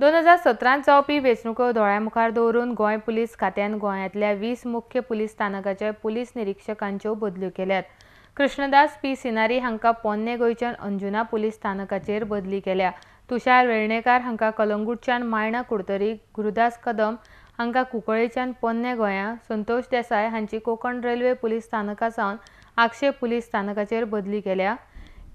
दोन हजार सतरांत जावपी वेंचणुको दोळ्यामुखार दवरून गोंय पुलीस खात्यान गोंयांतल्या वीस मुख्य पुलीस स्थानकाचे पुलीस निरीक्षकांच्यो बदल्यो केल्यात कृष्णदास पी सिनारी हांकां पोन्ने गोंयच्यान अंजुना पुलीस स्थानकाचेर बदली केल्या तुषार वेर्णेकार हांकां कलंगूटच्यान मायणा कुडतरी गुरुदास कदम हांकां कुंकळेच्यान पोन्ने गोंया संतोष देसाय हांची कोकण रेल्वे पुलीस स्थानका सावन आक्षे पुलीस स्थानकाचेर बदली केल्या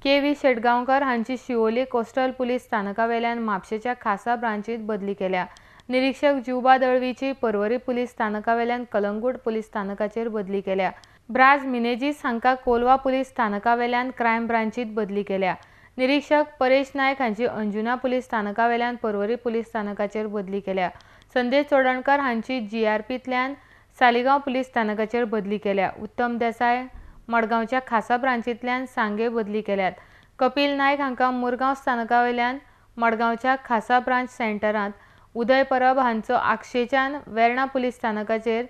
के व्ही शेटगावकर हांची शिवोली कोस्टल पोलीस स्थानकावेल्यान म्हापशेच्या खासा ब्रांचीत बदली केल्या निरीक्षक जुबा दळवीची परवरी पोलीस स्थानकावेल्यान कलंगूट पोलीस स्थानकाचेर बदली केल्या ब्राज मिनेजीस हांकां कोलवा पोलीस स्थानकावेल्यान क्रायम ब्रांचीत बदली केल्या निरीक्षक परेश नायक हांची अंजुना पोलीस स्थानकावेल्यान परवरी पोलीस स्थानकाचेर बदली केल्या संदेश चोडणकर हांची जी आर पींतल्यान सालिगांव पोलीस स्थानकाचेर बदली केल्या उत्तम देसाय मडगावच्या खासा ब्रांचींतल्यान सांगे बदली केल्यात कपिल नायक हांकां मुरगांव स्थानकावेल्यान मडगांवच्या खासा ब्रांच सेंटरांत उदय परब हांचो आक्षेच्यान वेर्णा पुलीस स्थानकाचेर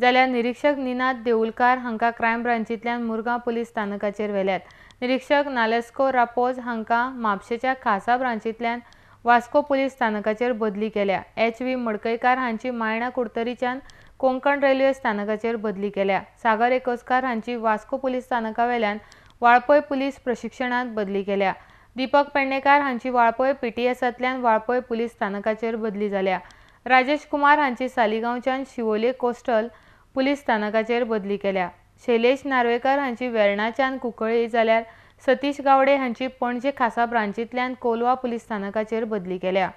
जाल्यार निरीक्षक निनाद देऊलकार हांकां क्रायम ब्रांचींतल्यान मुरगांव पुलीस स्थानकाचेर व्हेल्यात निरीक्षक नालेस्को रापोज हांकां म्हापशेच्या खासा ब्रांचींतल्यान वास्को पुलीस स्थानकाचेर बदली केल्या एच व्ही मडकयकार हांची मायणा कुडतरीच्यान कोंकण रेल्वे स्थानकाचेर बदली केल्या सागर एकोस्कार हांची वास्को पोलीस वेल्यान वाळपय पुलीस प्रशिक्षणांत बदली केल्या दीपक पेडणेकार हांची वाळपय पीटीएसांतल्यान वाळपय पुलीस स्थानकाचेर बदली जाल्या राजेश कुमार हांची सालिगांवच्यान शिवोले कोस्टल पुलीस स्थानकाचेर बदली केल्या शैलेश नार्वेकर हांची वेर्णाच्यान कुंकळ्ळी जाल्यार सतीश गावडे हांची पणजे खासा ब्रांचींतल्यान कोलवा पुलीस स्थानकाचेर बदली केल्या